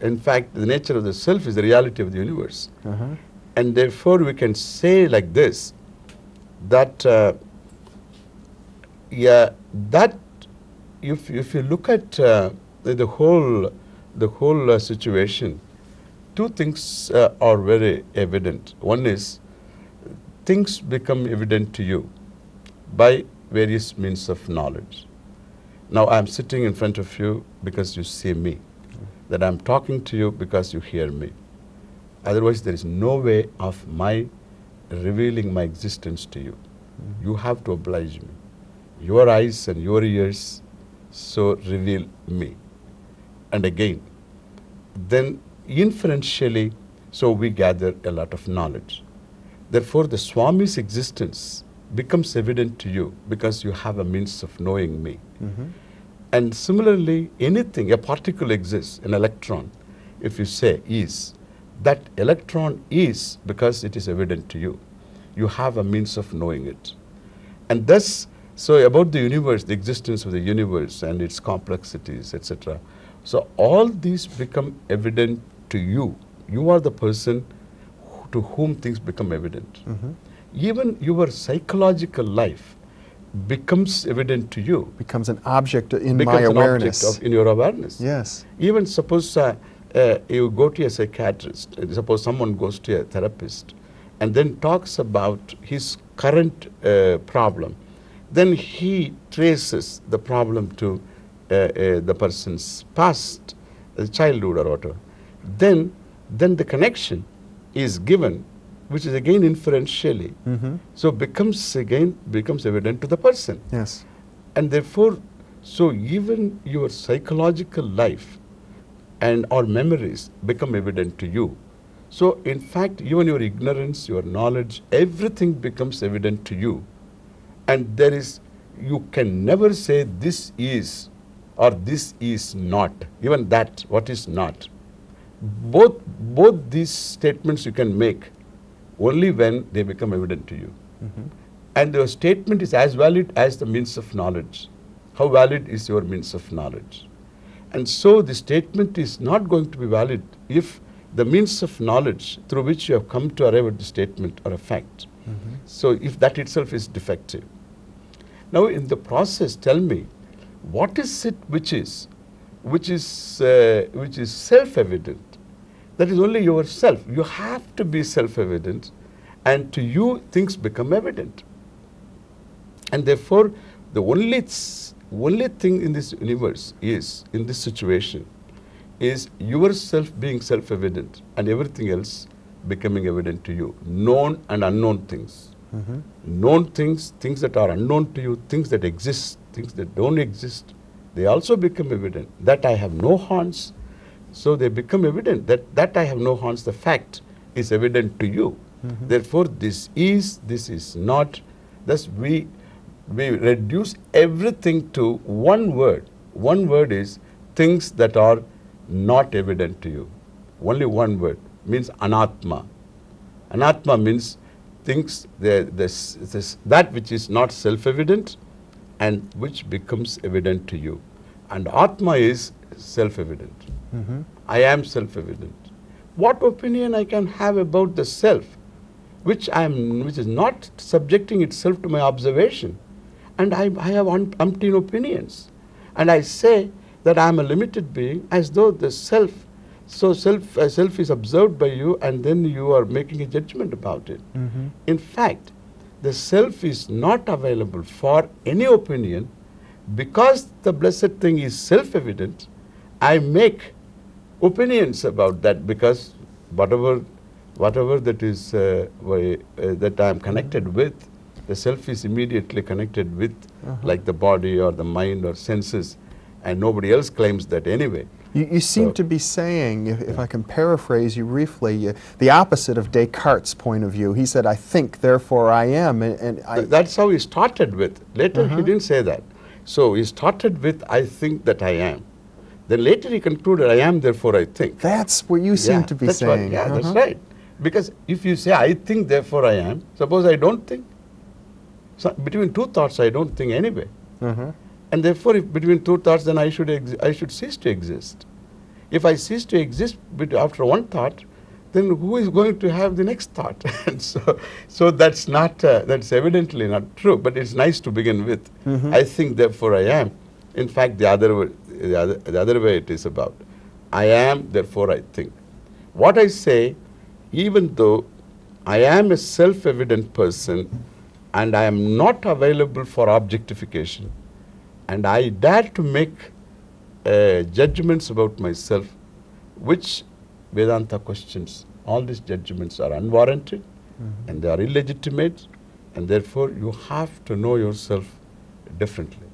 in fact, the nature of the self is the reality of the universe. Uh -huh. And therefore, we can say like this that, uh, yeah, that if, if you look at uh, the whole, the whole uh, situation, two things uh, are very evident. One is things become evident to you by various means of knowledge. Now, I'm sitting in front of you because you see me that I'm talking to you because you hear me. Otherwise, there is no way of my revealing my existence to you. Mm -hmm. You have to oblige me. Your eyes and your ears so reveal me. And again, then inferentially, so we gather a lot of knowledge. Therefore, the Swami's existence becomes evident to you because you have a means of knowing me. Mm -hmm. And similarly, anything, a particle exists, an electron, if you say is, that electron is because it is evident to you. You have a means of knowing it. And thus, so about the universe, the existence of the universe and its complexities, etc. So all these become evident to you. You are the person to whom things become evident. Mm -hmm. Even your psychological life becomes evident to you. Becomes an object in becomes my awareness. object of, in your awareness. Yes. Even suppose uh, uh, you go to a psychiatrist, uh, suppose someone goes to a therapist and then talks about his current uh, problem, then he traces the problem to uh, uh, the person's past, childhood or whatever. Then, then the connection is given which is again inferentially. Mm -hmm. So becomes again becomes evident to the person. Yes. And therefore, so even your psychological life and our memories become evident to you. So in fact, even your ignorance, your knowledge, everything becomes evident to you. And there is you can never say this is or this is not. Even that, what is not. Both both these statements you can make only when they become evident to you. Mm -hmm. And the statement is as valid as the means of knowledge. How valid is your means of knowledge? And so the statement is not going to be valid if the means of knowledge through which you have come to arrive at the statement are a fact. Mm -hmm. So if that itself is defective. Now in the process, tell me, what is it which is, which is, uh, which is self-evident? That is only yourself. You have to be self-evident and to you things become evident. And therefore, the only, only thing in this universe is, in this situation, is yourself being self-evident and everything else becoming evident to you. Known and unknown things. Mm -hmm. Known things, things that are unknown to you, things that exist, things that don't exist, they also become evident. That I have no hands, so they become evident that that I have no horns, the fact is evident to you. Mm -hmm. Therefore, this is, this is not. Thus, we, we reduce everything to one word. One word is things that are not evident to you. Only one word means anatma. Anatma means things this, that which is not self evident and which becomes evident to you. And Atma is self evident. Mm -hmm. I am self evident. What opinion I can have about the self, which I am, which is not subjecting itself to my observation, and I, I have umpteen opinions, and I say that I am a limited being, as though the self, so self, uh, self is observed by you, and then you are making a judgment about it. Mm -hmm. In fact, the self is not available for any opinion because the blessed thing is self evident, I make opinions about that because whatever whatever that is uh, uh, that I am connected with, the self is immediately connected with uh -huh. like the body or the mind or senses and nobody else claims that anyway. You, you seem so, to be saying, if, yeah. if, I can paraphrase you briefly, uh, the opposite of Descartes' point of view. He said, I think, therefore I am. And, and I that's how he started with. Later uh -huh. he uh-huh. didn't say that. So he started with, I think that I am. Then later he concluded, I am, therefore I think. That's what you seem yeah, to be saying. What, yeah, uh -huh. that's uh-huh. right. Because if you say, I think, therefore I am, suppose I don't think. So between two thoughts, I don't think anyway. Uh -huh. And therefore, if between two thoughts, then I should, I should cease to exist. If I cease to exist after one thought, then who is going to have the next thought? and so, so that's not, uh, that's evidently not true, but it's nice to begin with. Mm -hmm. I think therefore I am. In fact, the other, way, the, other, the other way it is about. I am, therefore I think. What I say, even though I am a self-evident person and I am not available for objectification, and I dare to make uh, judgments about myself, which Vedanta questions. All these judgments are unwarranted mm -hmm. and they are illegitimate, and therefore you have to know yourself differently.